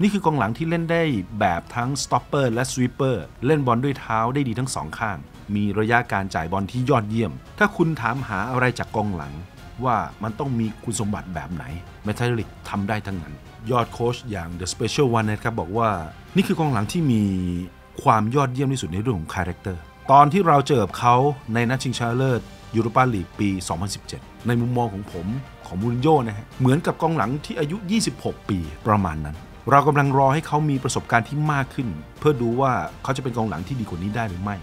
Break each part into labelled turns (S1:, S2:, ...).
S1: นี่คือกองหลังที่เล่นได้แบบทั้งสต็อปเปอร์และสวีปเปอร์เล่นบอลด้วยเท้าได้ดีทั้งสองข้าง มีระยะการจ่ายบอลที่ยอดเยี่ยม ถ้าคุณถามหาอะไรจากกองหลัง ว่ามันต้องมีคุณสมบัติแบบไหนเมทัลลิกทำได้ทั้งนั้น ยอดโค้ชอย่าง The Special One นะครับบอกว่า นี่คือกองหลังที่มีความยอดเยี่ยมที่สุดในเรื่องของคาแรคเตอร์ตอนที่เราเจอเขาในนัดชิงชนะเลิศยูโรปาลีกปี 2017 ในมุมมองของผม ของมูรินโญ่นะฮะเหมือนกับกองหลังที่อายุ 26 ปีประมาณนั้นเรากำลังรอให้เขามีประสบการณ์ที่มากขึ้น เพื่อดูว่าเขาจะเป็นกองหลังที่ดีกว่านี้ได้หรือไม่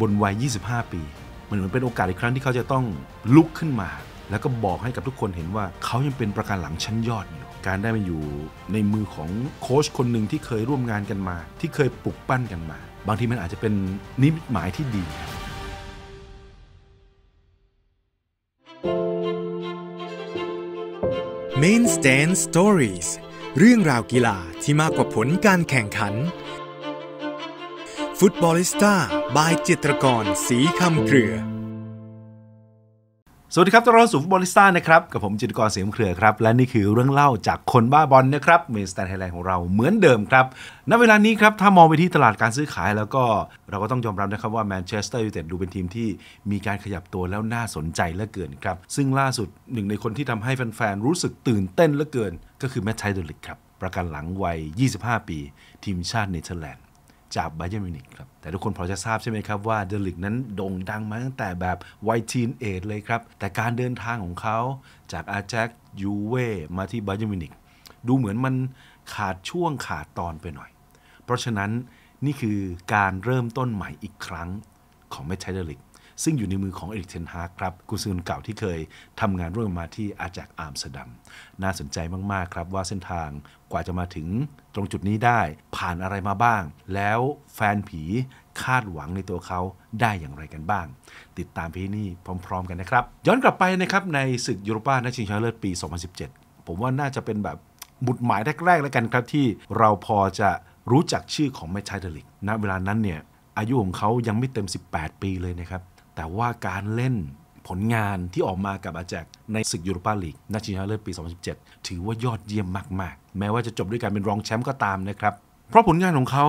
S1: บนวัย 25 ปี มันเหมือนเป็นโอกาสอีกครั้งที่เขาจะต้องลุกขึ้นมา แล้วก็บอกให้กับทุกคนเห็นว่าเขายังเป็นประการหลังชั้นยอดอยู่การได้มาอยู่ในมือของโค้ชคนหนึ่งที่เคยร่วมงานกันมา ที่เคยปลุกปั้นกันมา บางทีมันอาจจะเป็นนิมิตหมายที่ดีเมนส s t a n d Stories เรื่องราวกีฬาที่มากกว่าผลการแข่งขัน ฟุตบอลิสต้าบายจิตรกรสีคำเกลือสวัสดีครับตัวนรับสู่ฟุตบอลิสต้านะครับ กับผมจิตกรเสียมเครือครับ และนี่คือเรื่องเล่าจากคนบ้าบอลนะครับเมสแตนไฮแลนด์ของเราเหมือนเดิมครับณเวลานี้ครับ ถ้ามองไปที่ตลาดการซื้อขายแล้วก็เราก็ต้องยอมรับนะครับว่าแมนเชสเตอร์ยูไนเต็ดดูเป็นทีมที่มีการขยับตัวแล้วน่าสนใจเหลือเกินครับ ซึ่งล่าสุดหนึ่งในคนที่ทำให้แฟนๆรู้สึกตื่นเต้นเหลือเกิน ก็คือแมตช์ไทเดลิกครับประกันหลังวัย 25 ปี ทีมชาติเนเธอร์แลนด์จากไบเยอร์มิวนิกครับแต่ทุกคนพอจะทราบใช่ไหมครับว่าเดลิกนั้นโด่งดังมาตั้งแต่แบบวัยทีนเอทเลยครับ แต่การเดินทางของเขาจากอาแจ็กยูเว่มาที่ไบเยอร์มิวนิกดูเหมือนมันขาดช่วงขาดตอนไปหน่อย เพราะฉะนั้นนี่คือการเริ่มต้นใหม่อีกครั้งของแมทไทเดลิกซึ่งอยู่ในมือของเอริกเทนฮากครับ กุซืนเก่าที่เคยทำงานร่วมมาที่อาจากอาร์มสดัมน่าสนใจมาก ๆ ครับ ว่าเส้นทางกว่าจะมาถึงตรงจุดนี้ได้ผ่านอะไรมาบ้าง แล้วแฟนผีคาดหวังในตัวเขาได้อย่างไรกันบ้าง ติดตามพี่นี่พร้อมๆ กันนะครับ ย้อนกลับไปนะครับในศึกยุโรปานัดชิงชนะเลิศปี 2017 ผมว่าน่าจะเป็นแบบบุตรหมายแรกๆแล้วกันครับ ที่เราพอจะรู้จักชื่อของแมชชัยเดลิก ณเวลานั้นเนี่ยอายุของเขายังไม่เต็ม18 ปีเลยนะครับแต่ว่าการเล่นผลงานที่ออกมากับอาแจกในศึกยูโรปาลีกนาชิงชนะเลิศปี 2017 ถือว่ายอดเยี่ยมมาก ๆ แม้ว่าจะจบด้วยการเป็นรองแชมป์ก็ตามนะครับ เพราะผลงานของเขา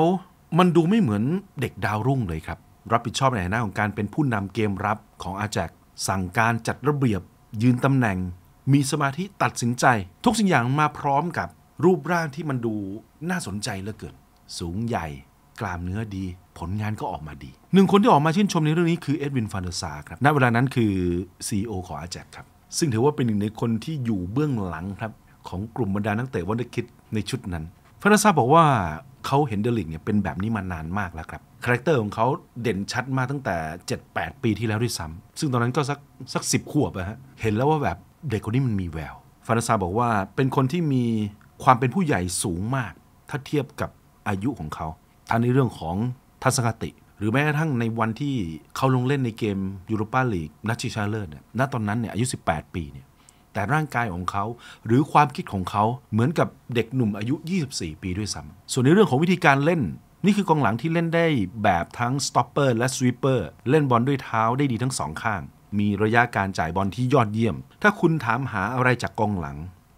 S1: มันดูไม่เหมือนเด็กดาวรุ่งเลยครับ รับผิดชอบในฐานะของการเป็นผู้นำเกมรับของอาแจกสั่งการจัดระเบียบยืนตำแหน่งมีสมาธิตัดสินใจ ทุกสิ่งอย่างมาพร้อมกับรูปร่างที่มันดูน่าสนใจเหลือเกินสูงใหญ่กล้ามเนื้อดีผลงานก็ออกมาดี หนึ่งคนที่ออกมาชื่นชมในเรื่องนี้คือเอ็ดวิน ฟานเดอร์ซาครับ ณ เวลานั้นคือ CEO ของอาแจกครับ ซึ่งถือว่าเป็นหนึ่งในคนที่อยู่เบื้องหลังครับของกลุ่มบรรดานักเตะวันเดอร์คิดในชุดนั้น ฟานเดอร์ซาบอกว่าเขาเห็นเดลิงเนี่ยเป็นแบบนี้มานานมากแล้วครับ คาแรคเตอร์ของเขาเด่นชัดมากตั้งแต่ 7-8 ปีที่แล้วด้วยซ้ำซึ่งตอนนั้นก็สักสักสิบขวบอะฮะ เห็นแล้วว่าแบบเด็กคนนี้มันมีแวว ฟานเดอร์ซาบอกว่าเป็นคนที่มีความเป็นผู้ใหญ่สูงมากถ้าเทียบกับอายุของเขาทั้งในเรื่องของทัศนคติ หรือแม้กระทั่งในวันที่เขาลงเล่นในเกม ยูโรปาลีก นัชิชาเลอร์เนี่ยณตอนนั้นเนี่ยอายุ 18 ปีเนี่ยแต่ร่างกายของเขาหรือความคิดของเขาเหมือนกับเด็กหนุ่มอายุ 24 ปีด้วยซ้ำส่วนในเรื่องของวิธีการเล่น นี่คือกองหลังที่เล่นได้แบบทั้งสต็อปเปอร์และสวีปเปอร์เล่นบอลด้วยเท้าได้ดีทั้งสองข้าง มีระยะการจ่ายบอลที่ยอดเยี่ยม ถ้าคุณถามหาอะไรจากกองหลัง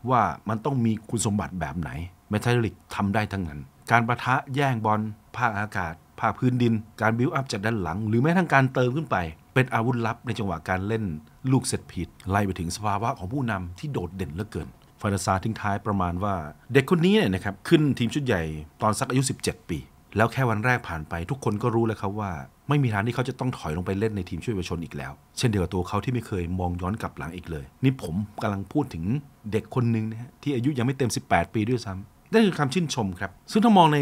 S1: ว่ามันต้องมีคุณสมบัติแบบไหนเมทัลลิกทำได้ทั้งนั้นการประทะแย่งบอลภาคอากาศภาคพื้นดินการบิวอัพจากด้านหลัง หรือแม้ทั้งการเติมขึ้นไป เป็นอาวุธลับในจังหวะการเล่นลูกเสร็จผิด ไล่ไปถึงสภาวะของผู้นำที่โดดเด่นเหลือเกินฟาน์ซาทิ้งท้ายประมาณว่า เด็กคนนี้เนี่ยนะครับขึ้นทีมชุดใหญ่ตอนสักอายุ 17 ปี แล้วแค่วันแรกผ่านไปทุกคนก็รู้แล้วครับว่า ไม่มีทางที่เขาจะต้องถอยลงไปเล่นในทีมช่วยเยาวชนอีกแล้ว เช่นเดียวกับตัวเขาที่ไม่เคยมองย้อนกลับหลังอีกเลย นี่ผมกำลังพูดถึงเด็กคนหนึ่งนะฮะที่อายุยังไม่เต็ม 18 ปีด้วยซ้ำนั่นคือคำชื่นชมครับ ซึ่งถ้ามองใน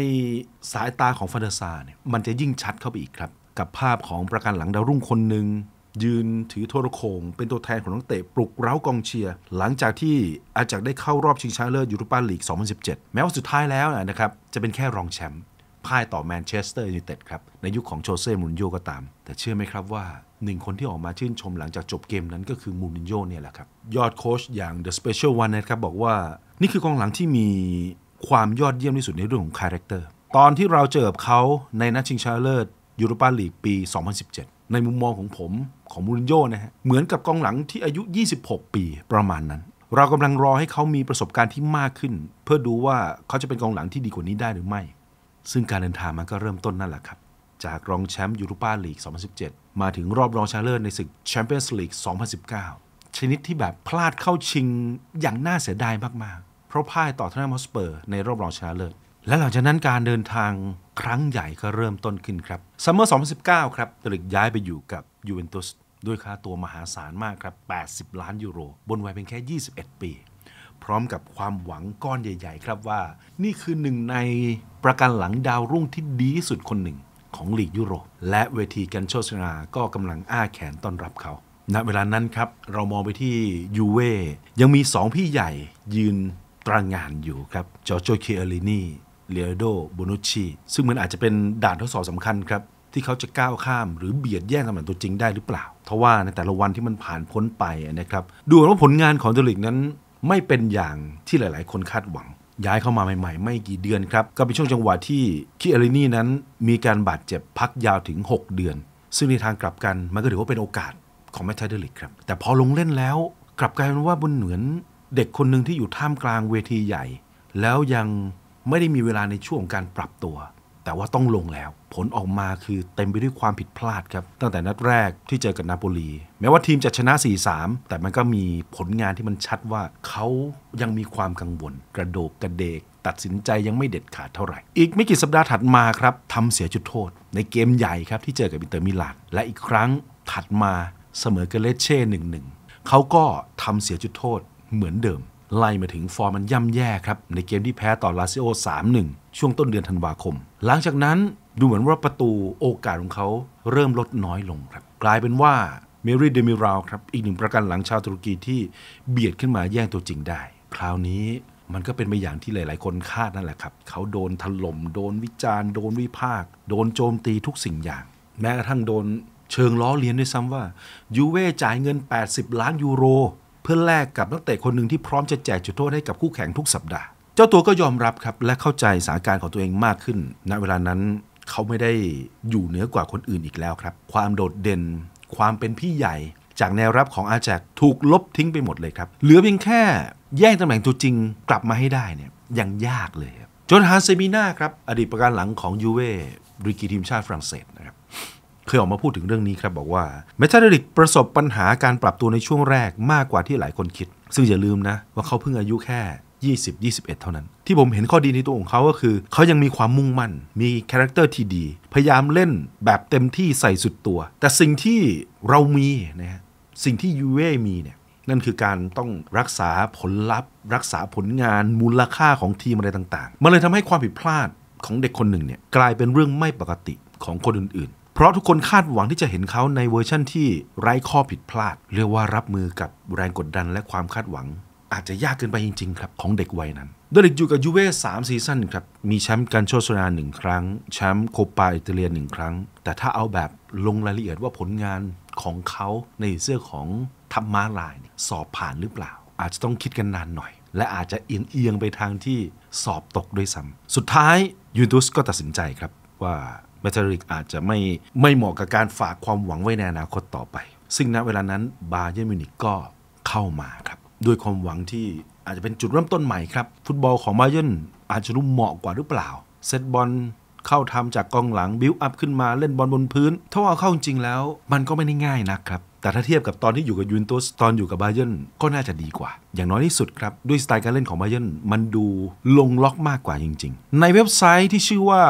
S1: สายตาของฟนเดอร์ซาเนี่ยมันจะยิ่งชัดเข้าไปอีกครับ กับภาพของประกันหลังดาวรุ่งคนหนึ่งยืนถือโทรโขงเป็นตัวแทนของนักเตะปลุกเร้ากองเชียร์หลังจากที่อาจากได้เข้ารอบชิงชนะเลิศยูโรปาลีก 2017 แม้ว่าสุดท้ายแล้วนะครับ จะเป็นแค่รองแชมป์พ่ายต่อแมนเชสเตอร์ยูไนเต็ดครับในยุคขของโชเซ่มูรินโญ่ก็ตาม แต่เชื่อไหมครับว่าหนึ่งคนที่ออกมาชื่นชมหลังจากจบเกมนั้นก็คือมูรินโญ่เนี่ยแหละครับยอดโค้ชอย่างเดอะสเปเชียลวันนะครับบอกว่านี่คือกองหลังที่มีความยอดเยี่ยมที่สุดในเรื่องของคาแรคเตอร์ตอนที่เราเจอบเขาในนัดชิงชนะเลิศยูโรปาลีกปี 2017 ในมุมมองของผม ของมูรินโญ่นะฮะเหมือนกับกองหลังที่อายุ 26 ปีประมาณนั้น เรากำลังรอให้เขามีประสบการณ์ที่มากขึ้น เพื่อดูว่าเขาจะเป็นกองหลังที่ดีกว่านี้ได้หรือไม่ ซึ่งการเดินทางมันก็เริ่มต้นนั่นแหละครับ จากรองแชมป์ยูโรปาลีก 2017 มาถึงรอบรองชนะเลิศในศึกแชมเปี้ยนส์ลีก2019 ชนิดที่แบบพลาดเข้าชิงอย่างน่าเสียดายมากๆเพราะพ่ายต่อทนามอสเปอร์ในรอบรองชนะเลิศและหลังจากนั้นการเดินทางครั้งใหญ่ก็เริ่มต้นขึ้นครับซัมเมอร์2019 ครับเดลิกย้ายไปอยู่กับยูเวนตุสด้วยค่าตัวมหาศาลมากครับ 80 ล้านยูโร บนวัยเป็นแค่ 21 ปี พร้อมกับความหวังก้อนใหญ่ ๆ ครับว่า นี่คือหนึ่งในประกันหลังดาวรุ่งที่ดีที่สุดคนหนึ่ง ของลีกยุโรปและเวทีการโชษนาก็กำลังอ้าแขนต้อนรับเขา ณเวลานั้นครับเรามองไปที่ยูเว่ยังมี 2 พี่ใหญ่ยืนตรางานอยู่ครับจอร์โจเคอลินีเลโดโบนุชีซึ่งมันอาจจะเป็นด่านทดสอบสำคัญครับ ที่เขาจะก้าวข้ามหรือเบียดแย่งตำแหน่งตัวจริงได้หรือเปล่าเพราะว่าในแต่ละวันที่มันผ่านพ้นไปนะครับดูว่าผลงานของเดลิกนั้นไม่เป็นอย่างที่หลาย ๆคนคาดหวัง ย้ายเข้ามาใหม่ๆ ไม่กี่เดือนครับก็เป็นช่วงจังหวะที่คิเอรินีนั้นมีการบาดเจ็บพักยาวถึง 6 เดือน ซึ่งในทางกลับกันมันก็ถือว่าเป็นโอกาสของแมทเทเดลิกครับแต่พอลงเล่นแล้ว กลับกลายเป็นว่าบนเหนือนเด็กคนหนึ่งที่อยู่ท่ามกลางเวทีใหญ่ แล้วยังไม่ได้มีเวลาในช่วงการปรับตัว แต่ว่าต้องลงแล้วผลออกมาคือเต็มไปด้วยความผิดพลาดครับ ตั้งแต่นัดแรกที่เจอกับนาโปลี แม้ว่าทีมจะชนะ 4-3 แต่มันก็มีผลงานที่มันชัดว่าเขายังมีความกังวลกระโดกกระเดก ตัดสินใจยังไม่เด็ดขาดเท่าไหร่อีกไม่กี่สัปดาห์ถัดมาครับทำเสียจุดโทษ ในเกมใหญ่ครับที่เจอกับอินเตอร์มิลานและอีกครั้งถัดมาเสมอกับเลเช่หนึ่งหนึ่งเขาก็ทำเสียจุดโทษเหมือนเดิม ไล่มาถึงฟอร์มมันย่ำแย่ครับ ในเกมที่แพ้ต่อลาซิโอ3-1 ช่วงต้นเดือนธันวาคม หลังจากนั้น ดูเหมือนว่าประตูโอกาสของเขาเริ่มลดน้อยลงครับ กลายเป็นว่าเมริเดมิราลครับ อีกหนึ่งประกันหลังชาวตุรกีที่เบียดขึ้นมาแย่งตัวจริงได้ คราวนี้มันก็เป็นไปอย่างที่หลาย ๆคนคาดนั่นแหละครับเขาโดนถล่มโดนวิจารณ์โดนวิพากษ์โดนโจมตีทุกสิ่งอย่าง แม้กระทั่งโดนเชิงล้อเลียนด้วยซ้ำว่ายูเว่จ่ายเงิน 80 ล้านยูโรเพื่อแลกกับนักเตะคนหนึ่งที่พร้อมจะแจกจุดโทษให้กับคู่แข่งทุกสัปดาห์ เจ้าตัวก็ยอมรับครับและเข้าใจสถานการณ์ของตัวเองมากขึ้นณเวลานั้นเขาไม่ได้อยู่เหนือกว่าคนอื่นอีกแล้วครับ ความโดดเด่น ความเป็นพี่ใหญ่ จากแนวรับของอาแจกถูกลบทิ้งไปหมดเลยครับ เหลือเพียงแค่แย่งตำแหน่งตัวจริงกลับมาให้ได้เนี่ยยังยากเลยจนฮาเซมีนาครับอดีตประการหลังของยูเว่ริกีทีมชาติฝรั่งเศสนะครับเคยออกมาพูดถึงเรื่องนี้ครับบอกว่าเมทัลลิกประสบปัญหาการปรับตัวในช่วงแรกมากกว่าที่หลายคนคิด ซึ่งอย่าลืมนะ ว่าเขาเพิ่งอายุแค่ 20 21 เท่านั้น ที่ผมเห็นข้อดีในตัวของเขาก็คือ เขายังมีความมุ่งมั่น มีคาแรคเตอร์ที่ดี พยายามเล่นแบบเต็มที่ใส่สุดตัว แต่สิ่งที่เรามีนะฮะสิ่งที่ยูเว่ มีเนี่ยนั่นคือการต้องรักษาผลลัพธ์ รักษาผลงานมูลค่าของทีมอะไรต่างๆมันเลยทำให้ความผิดพลาดของเด็กคนหนึ่งเนี่ยกลายเป็นเรื่องไม่ปกติของคนอื่นเพราะทุกคนคาดหวังที่จะเห็นเขาในเวอร์ชั่นที่ไร้ข้อผิดพลาด เรียกว่ารับมือกับแรงกดดันและความคาดหวัง อาจจะยากเกินไปจริง ๆ ครับ ของเด็กวัยนั้นดเด็กอยู่กับยูเว่สามซีซั่นครับ มีแชมป์การโชสนาหนึ่งครั้ง แชมป์โคปาอิตาเลียนหนึ่งครั้ง แต่ถ้าเอาแบบลงรายละเอียดว่าผลงานของเขาในเสื้อของทัพม้าลายสอบผ่านหรือเปล่า อาจจะต้องคิดกันนานหน่อย และอาจจะเอียงเอียงไปทางที่สอบตกด้วยซ้ำสุดท้ายยูนตุสก็ตัดสินใจครับว่าเมทัลลิกอาจจะไม่ไม่เหมาะกับการฝากความหวังไว้ในอนาคตต่อไป ซึ่งณ เวลานั้นบาเยอร์มิวนิกก็เข้ามาครับ ด้วยความหวังที่อาจจะเป็นจุดเริ่มต้นใหม่ครับ ฟุตบอลของบาเยอร์อาจจะรู้เหมาะกว่าหรือเปล่า เซตบอลเข้าทำจากกองหลังบิวอัพขึ้นมาเล่นบอลบนพื้น ถ้าเอาเข้าจริงแล้วมันก็ไม่ได้ง่ายนะครับแต่ถ้าเทียบกับตอนที่อยู่กับยูนตุสตอนอยู่กับบาเยนก็น่าจะดีกว่า อย่างน้อยที่สุดครับ ด้วยสไตล์การเล่นของบาเยนมันดูลงล็อกมากกว่าจริง ๆ ในเว็บไซต์ที่ชื่อว่า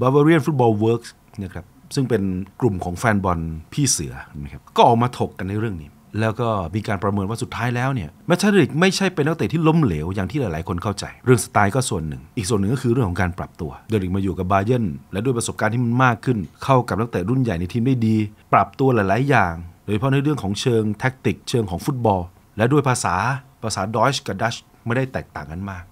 S1: Bavarian Football Works นะครับซึ่งเป็นกลุ่มของแฟนบอลพี่เสือนะครับก็ออกมาถกกันในเรื่องนี้ แล้วก็มีการประเมินว่าสุดท้ายแล้วเนี่ยแมชชาริกไม่ใช่เป็นนักเตะที่ล้มเหลวอย่างที่หลายๆคนเข้าใจ เรื่องสไตล์ก็ส่วนหนึ่ง อีกส่วนหนึ่งก็คือเรื่องของการปรับตัวเดริกมาอยู่กับบาเยนและด้วยประสบการณ์ที่มันมากขึ้น เข้ากับนักเตะรุ่นใหญ่ในทีมได้ดี ปรับตัวหลายๆอย่างโดยเฉพาะในเรื่องของเชิงแท็กติก เชิงของฟุตบอล และด้วยภาษาภาษาดอยช์กับดัชไม่ได้แตกต่างกันมาก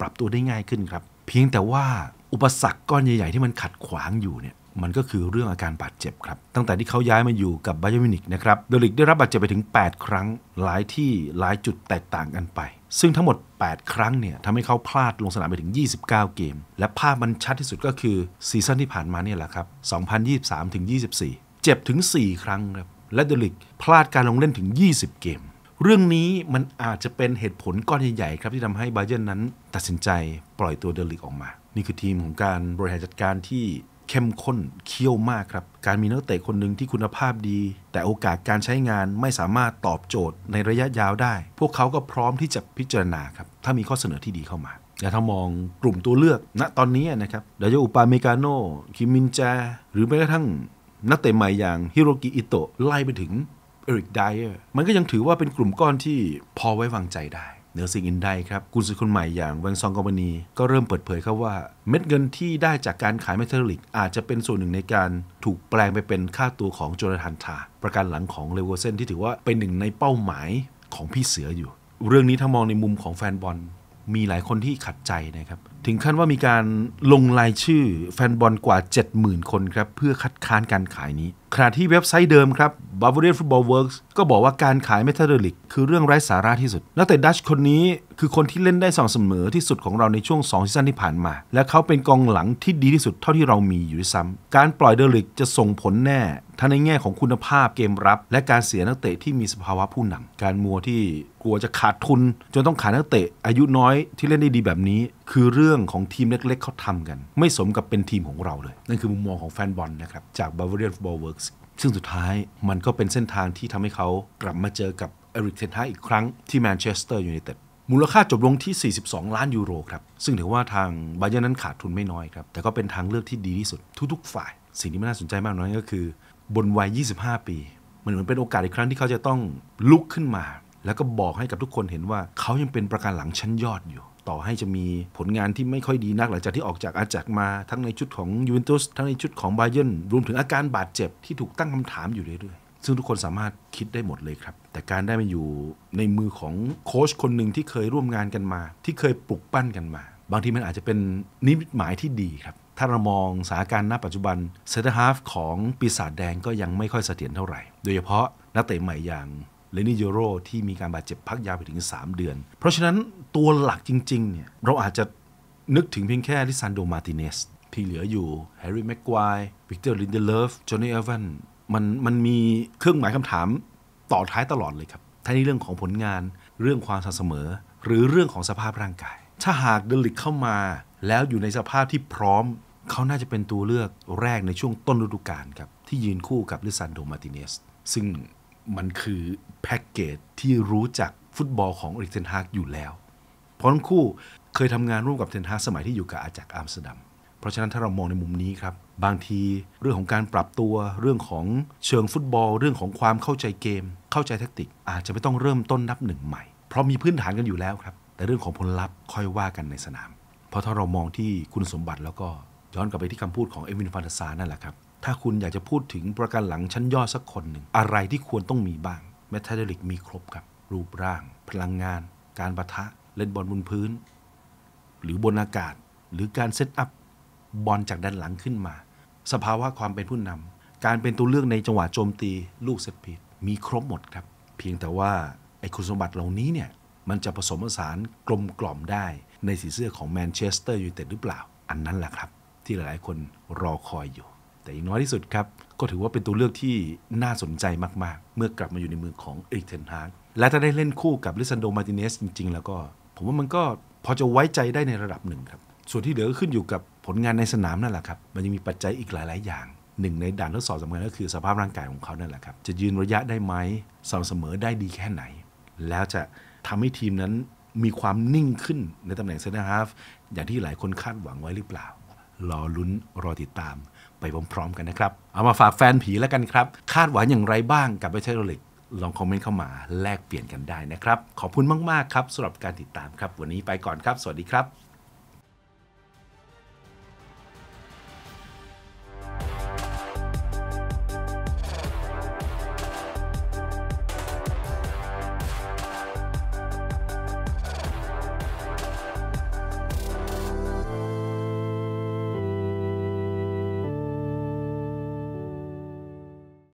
S1: ปรับตัวได้ง่ายขึ้นครับ เพียงแต่ว่าอุปสรรคก้อนใหญ่ ๆ ที่มันขัดขวางอยู่เนี่ยมันก็คือเรื่องอาการบาดเจ็บครับ ตั้งแต่ที่เขาย้ายมาอยู่กับไบเยอร์มินิกนะครับเดลิกได้รับบาดเจ็บไปถึง 8 ครั้งหลายที่หลายจุดแตกต่างกันไป ซึ่งทั้งหมด 8 ครั้งเนี่ยทำให้เขาพลาดลงสนามไปถึง 29 เกม และภาพมันชัดที่สุดก็คือซีซั่นที่ผ่านมาเนี่ยแหละครับ 2023ถึง24เจ็บถึง4ครั้งครับและเดลิกพลาดการลงเล่นถึง 20 เกม เรื่องนี้มันอาจจะเป็นเหตุผลก้อนใหญ่ๆครับ ที่ทำให้บาเยนนั้นตัดสินใจปล่อยตัวเดลิกออกมา นี่คือทีมของการบริหารจัดการที่เข้มข้น เคี่ยวมากครับ การมีนักเตะคนหนึ่งที่คุณภาพดี แต่โอกาสการใช้งานไม่สามารถตอบโจทย์ในระยะยาวได้ พวกเขาก็พร้อมที่จะพิจารณาครับถ้ามีข้อเสนอที่ดีเข้ามาแต่ถ้ามองกลุ่มตัวเลือกณนะตอนนี้นะครับเดยโยอุปาเมกาโนคิมินแจหรือแม้กระทั่งนักเตะใหม่อย่างฮิโรกิอิโตะไล่ไปถึงเอริกไดเออร์มันก็ยังถือว่าเป็นกลุ่มก้อนที่พอไว้วางใจได้เหนือสิ่งอื่นใดครับกุนซือคนใหม่อย่างแวงซองกอมนีก็เริ่มเปิดเผยครับว่าเม็ดเงินที่ได้จากการขายเมทัลลิก อาจจะเป็นส่วนหนึ่งในการถูกแปลงไปเป็นค่าตัวของโจนาธานทาประกันหลังของเลเวอร์เซนที่ถือว่าเป็นหนึ่งในเป้าหมายของพี่เสืออยู่ เรื่องนี้ถ้ามองในมุมของแฟนบอลมีหลายคนที่ขัดใจนะครับถึงขั้นว่ามีการลงรายชื่อแฟนบอลกว่า 70,000 คนครับ เพื่อคัดค้านการขายนี้ขณะที่เว็บไซต์เดิมครับ Bavarian Football Works ก็บอกว่าการขายเมทัลเดลิกคือเรื่องไร้สาระที่สุด นักเตะดัชคนนี้คือคนที่เล่นได้สองเสมอที่สุดของเราในช่วง2ซีซั่นที่ผ่านมา และเขาเป็นกองหลังที่ดีที่สุดเท่าที่เรามีอยู่ด้วยซ้ำ การปล่อยเดลิกจะส่งผลแน่ ทั้งในแง่ของคุณภาพเกมรับและการเสียนักเตะที่มีสภาวะผู้นำการมัวที่กลัวจะขาดทุน จนต้องขายนักเตะอายุน้อยที่เล่นได้ดีแบบนี้ คือเรื่องของทีมเล็กๆเขาทำกัน ไม่สมกับเป็นทีมของเราเลย นั่นคือมุมมองของแฟนบอลนะครับจาก Bavarian Football Works ซึ่งสุดท้ายมันก็เป็นเส้นทางที่ทำให้เขากลับมาเจอกับเอริกเซนท้าอีกครั้งที่แมนเชสเตอร์ยูไนเต็ดมูลค่าจบลงที่ 42 ล้านยูโร ครับ ซึ่งถือว่าทางบาเยอร์นั้นขาดทุนไม่น้อยครับ แต่ก็เป็นทางเลือกที่ดีที่สุดทุก ๆฝ่าย สิ่งที่น่าสนใจมากน้อยก็คือ บนวัย 25 ปีมันเหมือนเป็นโอกาสอีกครั้งที่เขาจะต้องลุกขึ้นมา แล้วก็บอกให้กับทุกคนเห็นว่าเขายังเป็นประการหลังชั้นยอดอยู่ต่อให้จะมีผลงานที่ไม่ค่อยดีนักหลังจากที่ออกจากอาจักมาทั้งในชุดของยูเวนตุสทั้งในชุดของบาเยนรวมถึงอาการบาดเจ็บที่ถูกตั้งคำถามอยู่เรื่อยๆซึ่งทุกคนสามารถคิดได้หมดเลยครับ แต่การได้มาอยู่ในมือของโค้ชคนหนึ่งที่เคยร่วมงานกันมา ที่เคยปลุกปั้นกันมา บางทีมันอาจจะเป็นนิมิตหมายที่ดีครับ ถ้าเรามองสถานการณ์ณปัจจุบันเซตฮาฟของปีศาจแดงก็ยังไม่ค่อยเสถียรเท่าไหร่ โดยเฉพาะนักเตะใหม่อย่างเลนิโยโรที่มีการบาดเจ็บพักยาวไปถึง 3 เดือน เพราะฉะนั้นตัวหลักจริง ๆ เนี่ย เราอาจจะนึกถึงเพียงแค่ลิซานโด มาติเนสที่เหลืออยู่แฮร์รี่แม็กควายวิกเตอร์ ลินเดเลฟจอห์นนี่เอเวนมันมันมีเครื่องหมายคำถาม ต่อท้ายตลอดเลยครับทั้งในเรื่องของผลงานเรื่องความสม่ำเสมอ หรือเรื่องของสภาพร่างกาย ถ้าหากเดลิกเข้ามา แล้วอยู่ในสภาพที่พร้อม เขาน่าจะเป็นตัวเลือกแรกในช่วงต้นฤดูกาลครับที่ยืนคู่กับลิซานโด มาติเนสซึ่งมันคือแพ็กเกจที่รู้จัก ฟุตบอลของอริกเทนฮากอยู่แล้ว เพราะทั้งคู่เคยทำงานร่วมกับเทนฮากสมัยที่อยู่กับ อาจักอัมสเตอร์ดัม เพราะฉะนั้นถ้าเรามองในมุมนี้ครับบางทีเรื่องของการปรับตัวเรื่องของเชิงฟุตบอลเรื่องของความเข้าใจเกม เข้าใจแทคติกอาจจะไม่ต้องเริ่มต้นนับหนึ่งใหม่ เพราะมีพื้นฐานกันอยู่แล้วครับแต่เรื่องของผลลัพธ์ค่อยว่ากันในสนามเพราะถ้าเรามองที่คุณสมบัติแล้วก็ย้อนกลับไปที่คำพูดของเอวินฟานตาซานั่นแหละครับถ้าคุณอยากจะพูดถึงประกันหลังชั้นยอดสักคนหนึ่ง อะไรที่ควรต้องมีบ้างแมทเทอริกมีครบครับรูปร่าง พลังงาน การประทะ เล่นบอลบนพื้น หรือบนอากาศ หรือการเซตอัพบอลจากด้านหลังขึ้นมา สภาวะความเป็นผู้นำ การเป็นตัวเลือกในจังหวะโจมตีลูกเซตผิด มีครบหมดครับ เพียงแต่ว่า ไอ้คุณสมบัติเหล่านี้เนี่ย มันจะผสมผสานกลมกล่อมได้ในสีเสื้อของแมนเชสเตอร์ยูไนเต็ดหรือเปล่า อันนั้นแหละครับ ที่หลายๆคนรอคอยอยู่แต่อย่างน้อยที่สุดครับ ก็ถือว่าเป็นตัวเลือกที่น่าสนใจมาก ๆ เมื่อกลับมาอยู่ในมือของเอริกเทนฮากและถ้าได้เล่นคู่กับลิซันโดมาติเนสจริง ๆ แล้วก็ ผมว่ามันก็พอจะไว้ใจได้ในระดับหนึ่งครับ ส่วนที่เหลือขึ้นอยู่กับผลงานในสนามนั่นแหละครับ มันยังมีปัจจัยอีกหลาย ๆ อย่าง หนึ่งในด่านทดสอบสำคัญก็คือสภาพร่างกายของเขานั่นแหละครับ จะยืนระยะได้ไหมสม่ำเสมอได้ดีแค่ไหนแล้วจะทำให้ทีมนั้นมีความนิ่งขึ้นในตำแหน่งเซนเตอร์ฮาฟอย่างที่หลายคนคาดหวังไว้หรือเปล่า รอลุ้นรอติดตามไปพร้อมๆกันนะครับ เอามาฝากแฟนผีแล้วกันครับ คาดหวังอย่างไรบ้างกับเบเชอรลิก ลองคอมเมนต์เข้ามา แลกเปลี่ยนกันได้นะครับ ขอบคุณมากๆครับสำหรับการติดตามครับ วันนี้ไปก่อนครับ สวัสดีครับ